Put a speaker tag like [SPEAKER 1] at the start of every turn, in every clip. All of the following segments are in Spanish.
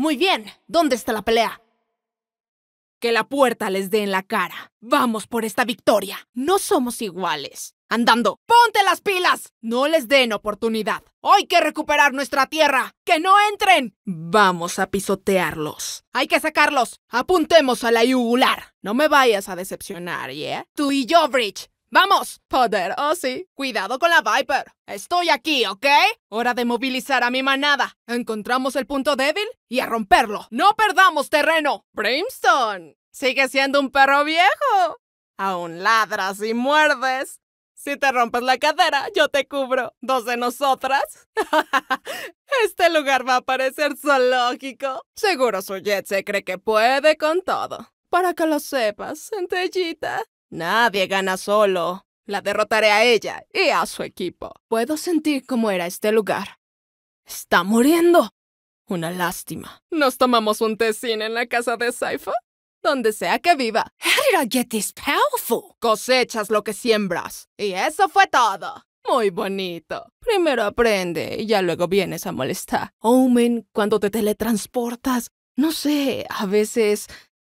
[SPEAKER 1] Muy bien, ¿dónde está la pelea? Que la puerta les dé en la cara. Vamos por esta victoria. No somos iguales. Andando, ponte las pilas. No les den oportunidad. Hay que recuperar nuestra tierra. Que no entren. Vamos a pisotearlos. Hay que sacarlos. Apuntemos a la yugular. No me vayas a decepcionar, ¿eh? Tú y yo, Bridge. Vamos, Poder, oh sí. Cuidado con la Viper. Estoy aquí, ¿ok? Hora de movilizar a mi manada. Encontramos el punto débil y a romperlo. No perdamos terreno. Brimstone, sigue siendo un perro viejo. Aún ladras y muerdes. Si te rompes la cadera, yo te cubro. Dos de nosotras. este lugar va a parecer zoológico. Seguro su jet se cree que puede con todo. Para que lo sepas, centellita. Nadie gana solo. La derrotaré a ella y a su equipo. Puedo sentir cómo era este lugar. Está muriendo. Una lástima. ¿Nos tomamos un tecín en la casa de Saifa? Donde sea que viva. How did I get this powerful? Cosechas lo que siembras. Y eso fue todo. Muy bonito. Primero aprende y ya luego vienes a molestar. Omen, cuando te teletransportas, no sé, a veces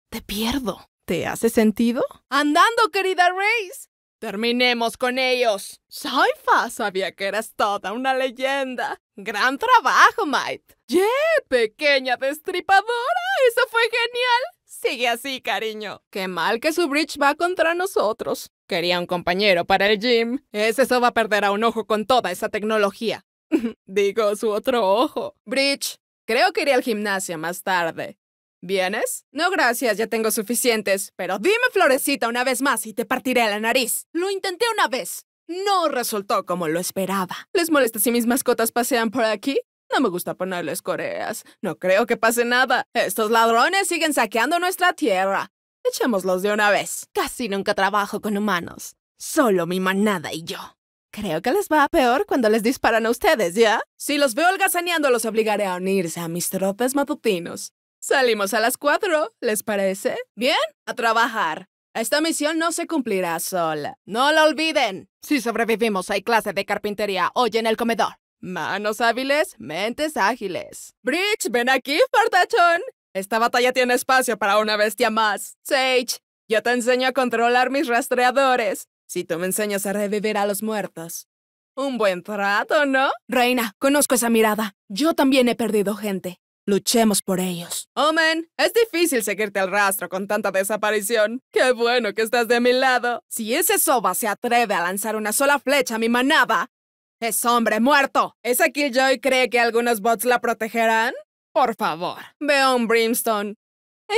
[SPEAKER 1] te pierdo. ¿Te hace sentido? ¡Andando, querida Race. ¡Terminemos con ellos! Saifa, sabía que eras toda una leyenda. ¡Gran trabajo, Mike! ¡Yeah, pequeña destripadora! ¡Eso fue genial! Sigue así, cariño. Qué mal que su bridge va contra nosotros. Quería un compañero para el gym. Ese va a perder a un ojo con toda esa tecnología. Digo, su otro ojo. Bridge, creo que iré al gimnasio más tarde. ¿Vienes? No, gracias, ya tengo suficientes. Pero dime, florecita, una vez más y te partiré la nariz. Lo intenté una vez. No resultó como lo esperaba. ¿Les molesta si mis mascotas pasean por aquí? No me gusta ponerles coreas. No creo que pase nada. Estos ladrones siguen saqueando nuestra tierra. Echémoslos de una vez. Casi nunca trabajo con humanos. Solo mi manada y yo. Creo que les va peor cuando les disparan a ustedes, ¿ya? Si los veo holgazaneando, los obligaré a unirse a mis tropes matutinos. Salimos a las cuatro, ¿les parece? Bien, a trabajar. Esta misión no se cumplirá sola. No lo olviden. Si sobrevivimos, hay clase de carpintería hoy en el comedor. Manos hábiles, mentes ágiles. Bridge, ven aquí, fartachón! Esta batalla tiene espacio para una bestia más. Sage, yo te enseño a controlar mis rastreadores. Si tú me enseñas a revivir a los muertos. Un buen trato, ¿no? Reina, conozco esa mirada. Yo también he perdido gente. Luchemos por ellos. Omen, es difícil seguirte al rastro con tanta desaparición. Qué bueno que estás de mi lado. Si ese soba se atreve a lanzar una sola flecha a mi manada, es hombre muerto. ¿Esa Killjoy cree que algunos bots la protegerán? Por favor, veo un Brimstone.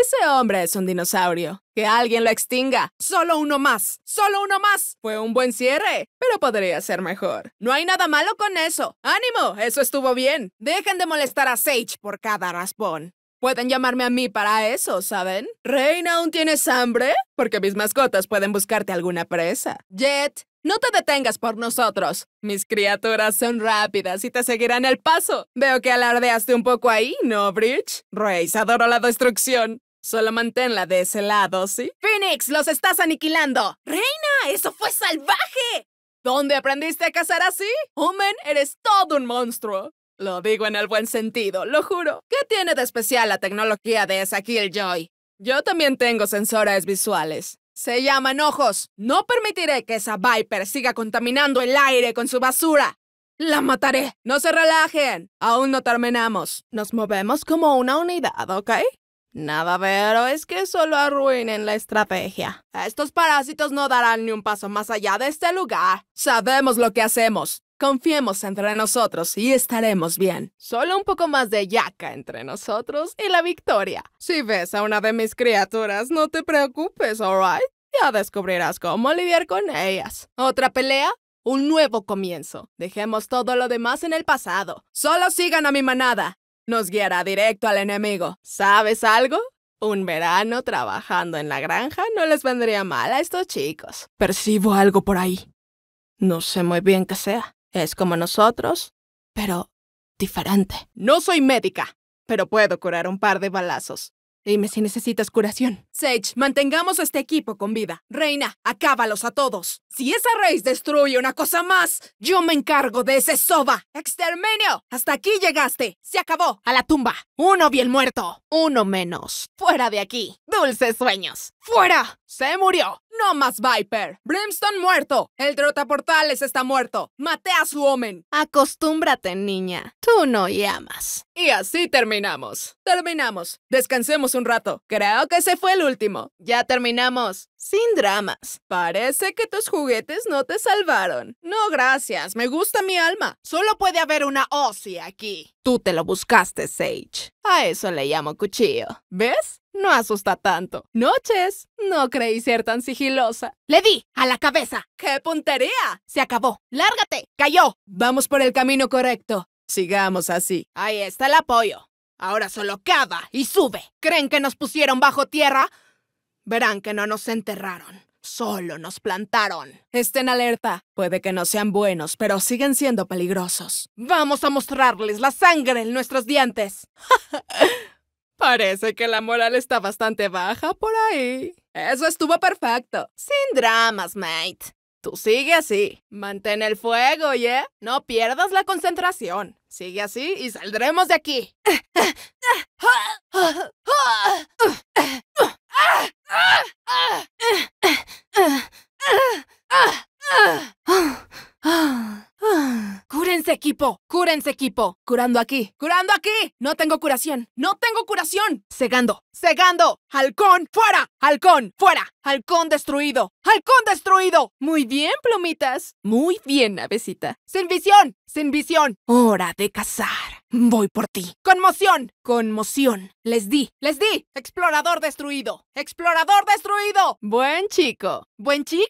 [SPEAKER 1] Ese hombre es un dinosaurio. Que alguien lo extinga. Solo uno más. Solo uno más. Fue un buen cierre, pero podría ser mejor. No hay nada malo con eso. Ánimo, eso estuvo bien. Dejen de molestar a Sage por cada raspón. Pueden llamarme a mí para eso, ¿saben? Reina, ¿aún tienes hambre? Porque mis mascotas pueden buscarte alguna presa. Jet, no te detengas por nosotros. Mis criaturas son rápidas y te seguirán el paso. Veo que alardeaste un poco ahí, ¿no, Bridge? Rey adoro la destrucción. Solo manténla de ese lado, ¿sí? ¡Phoenix! ¡Los estás aniquilando! ¡Reina! ¡Eso fue salvaje! ¿Dónde aprendiste a cazar así? Omen, eres todo un monstruo. Lo digo en el buen sentido, lo juro. ¿Qué tiene de especial la tecnología de esa Killjoy? Yo también tengo sensores visuales. Se llaman ojos. No permitiré que esa Viper siga contaminando el aire con su basura. La mataré. No se relajen. Aún no terminamos. Nos movemos como una unidad, ¿ok? Nada pero es que solo arruinen la estrategia. Estos parásitos no darán ni un paso más allá de este lugar. Sabemos lo que hacemos. Confiemos entre nosotros y estaremos bien. Solo un poco más de yaca entre nosotros y la victoria. Si ves a una de mis criaturas, no te preocupes, alright? Ya descubrirás cómo lidiar con ellas. ¿Otra pelea? Un nuevo comienzo. Dejemos todo lo demás en el pasado. Solo sigan a mi manada. Nos guiará directo al enemigo. ¿Sabes algo? Un verano trabajando en la granja no les vendría mal a estos chicos. Percibo algo por ahí. No sé muy bien qué sea. Es como nosotros, pero diferente. No soy médica, pero puedo curar un par de balazos. Dime si necesitas curación. Sage, mantengamos a este equipo con vida. Reina, acábalos a todos. Si esa raíz destruye una cosa más, yo me encargo de ese soba. ¡Exterminio! Hasta aquí llegaste. Se acabó. A la tumba. Uno bien muerto. Uno menos. Fuera de aquí. Dulces sueños. ¡Fuera! Se murió no más Viper. Brimstone muerto. El trotaportales está muerto. Maté a su homen. Acostúmbrate, niña. Tú no llamas. Y así terminamos. Terminamos. Descansemos un rato. Creo que ese fue el último. Ya terminamos. Sin dramas. Parece que tus juguetes no te salvaron. No, gracias. Me gusta mi alma. Solo puede haber una Ozzy aquí. Tú te lo buscaste, Sage. A eso le llamo cuchillo. ¿Ves? No asusta tanto. Noches. No creí ser tan sigilosa. Le di a la cabeza. ¡Qué puntería! Se acabó. Lárgate. Cayó. Vamos por el camino correcto. Sigamos así. Ahí está el apoyo. Ahora solo cava y sube. ¿Creen que nos pusieron bajo tierra? Verán que no nos enterraron. Solo nos plantaron. Estén alerta. Puede que no sean buenos, pero siguen siendo peligrosos. Vamos a mostrarles la sangre en nuestros dientes. Parece que la moral está bastante baja por ahí. Eso estuvo perfecto. Sin dramas, mate. Tú sigue así. Mantén el fuego, ¿eh? No pierdas la concentración. Sigue así y saldremos de aquí. ¡Cúrense, equipo! ¡Cúrense, equipo! ¡Curando aquí! ¡Curando aquí! ¡No tengo curación! ¡No tengo curación! ¡Segando! ¡Segando! ¡Halcón! ¡Fuera! ¡Halcón! ¡Fuera! ¡Halcón destruido! ¡Halcón destruido! Muy bien, plumitas. Muy bien, avecita. ¡Sin visión! ¡Sin visión! ¡Hora de cazar! Voy por ti. ¡Conmoción! ¡Conmoción! Les di, les di. Explorador destruido. Explorador destruido. Buen chico. Buen chico.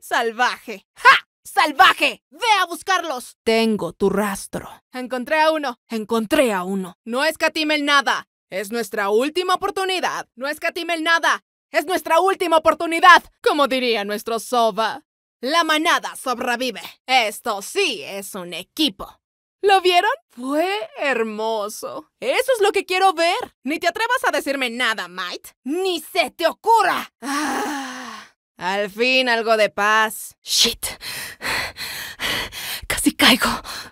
[SPEAKER 1] Salvaje. ¡Ja! ¡Salvaje! ¡Ve a buscarlos! Tengo tu rastro. Encontré a uno. Encontré a uno. No el nada. Es nuestra última oportunidad. No el nada. Es nuestra última oportunidad. Como diría nuestro Soba. La manada sobrevive. Esto sí es un equipo. ¿Lo vieron? Fue hermoso. Eso es lo que quiero ver. Ni te atrevas a decirme nada, Mike. Ni se te ocurra. Ah, al fin algo de paz. Shit. Casi caigo.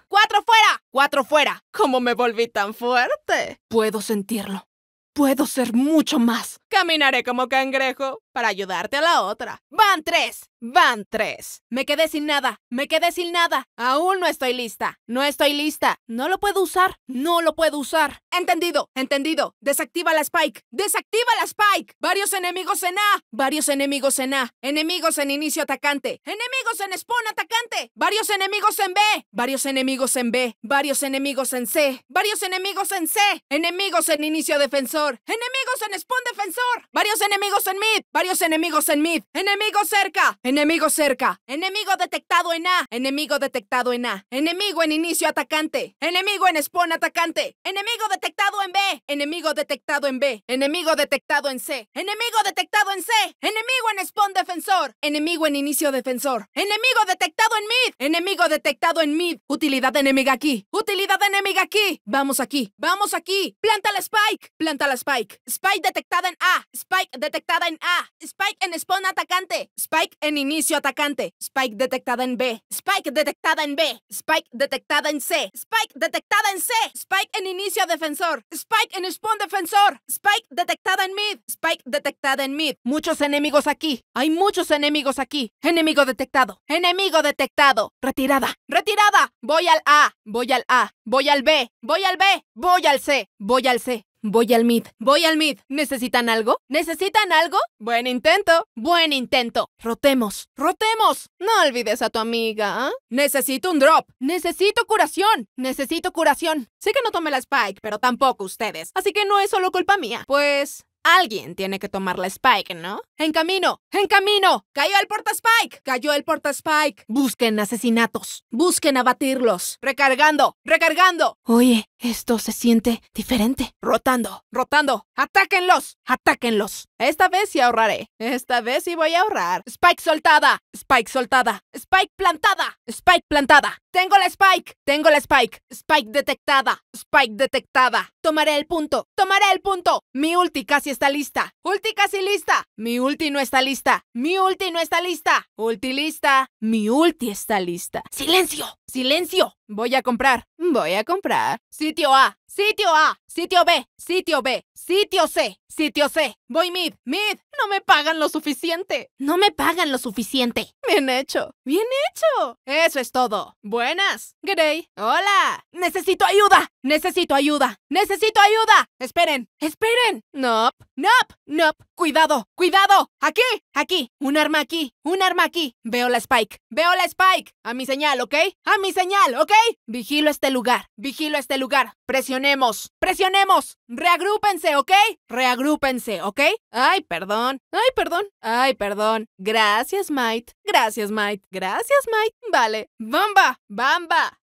[SPEAKER 1] Cuatro fuera. Cuatro fuera. ¿Cómo me volví tan fuerte? Puedo sentirlo. Puedo ser mucho más. Caminaré como cangrejo para ayudarte a la otra. Van tres, van tres. Me quedé sin nada, me quedé sin nada. Aún no estoy lista, no estoy lista. No lo puedo usar, no lo puedo usar. Entendido, entendido. Desactiva la Spike, desactiva la Spike. Varios enemigos en A, varios enemigos en A. Enemigos en inicio atacante, enemigos en spawn atacante. Varios enemigos en B, varios enemigos en B, varios enemigos en C, varios enemigos en C. Enemigos en inicio defensor, enemigos en spawn defensor. Varios enemigos en mid. Varios enemigos en mid. Enemigo cerca. Enemigo cerca. Enemigo detectado en A. Enemigo detectado en A. Enemigo en inicio atacante. Enemigo en spawn atacante. Enemigo detectado en B. Enemigo detectado en B. Enemigo detectado en C. Enemigo detectado en C. Enemigo en spawn defensor. Enemigo en inicio defensor. Enemigo detectado en mid. Enemigo detectado en mid. Utilidad enemiga aquí. Utilidad enemiga aquí. Vamos aquí. Vamos aquí. Planta la spike. Planta la spike. Spike detectada en A. Spike detectada en A. Spike en spawn atacante. Spike en inicio atacante. Spike detectada en B. Spike detectada en B. Spike detectada en C. Spike detectada en C. Spike en inicio defensor. Spike en spawn defensor. Spike detectada en mid. Spike detectada en mid. Muchos enemigos aquí. Hay muchos enemigos aquí. Enemigo detectado. Enemigo detectado. Retirada. Retirada. Voy al A. Voy al A. Voy al B. Voy al B. Voy al C. Voy al C. Voy al mid. Voy al mid. ¿Necesitan algo? ¿Necesitan algo? Buen intento. Buen intento. Rotemos. Rotemos. No olvides a tu amiga. ¿eh? Necesito un drop. Necesito curación. Necesito curación. Sé que no tomé la spike, pero tampoco ustedes. Así que no es solo culpa mía. Pues Alguien tiene que tomar la Spike, ¿no? ¡En camino! ¡En camino! ¡Cayó el porta Spike! ¡Cayó el porta Spike! Busquen asesinatos. Busquen abatirlos. Recargando. Recargando. Oye, esto se siente diferente. Rotando. Rotando. Atáquenlos. Atáquenlos. Esta vez sí ahorraré. Esta vez sí voy a ahorrar. Spike soltada. Spike soltada. Spike plantada. Spike plantada. Tengo la Spike. Tengo la Spike. Spike detectada. Spike detectada. Tomaré el punto. Tomaré el punto. Mi ulti casi está lista. Ulti casi lista. Mi ulti no está lista. Mi ulti no está lista. Ulti lista. Mi ulti está lista. Silencio. Silencio. Voy a comprar. Voy a comprar. Sitio A. Sitio A, sitio B, sitio B, sitio C, sitio C. Voy mid, mid. No me pagan lo suficiente. No me pagan lo suficiente. Bien hecho, bien hecho. Eso es todo. Buenas. Grey. Hola. Necesito ayuda. Necesito ayuda. Necesito ayuda. Esperen, esperen. No, no, no. Cuidado, cuidado. Aquí, aquí. Un arma aquí, un arma aquí. Veo la spike, veo la spike. A mi señal, ¿ok? A mi señal, ¿ok? Vigilo este lugar, vigilo este lugar. Presioné presionemos, presionemos. Reagrúpense, ¿ok? Reagrúpense, ¿ok? Ay, perdón. Ay, perdón. Ay, perdón. Gracias, Mike. Gracias, Mike. Gracias, Mike. Vale. Bamba, bamba.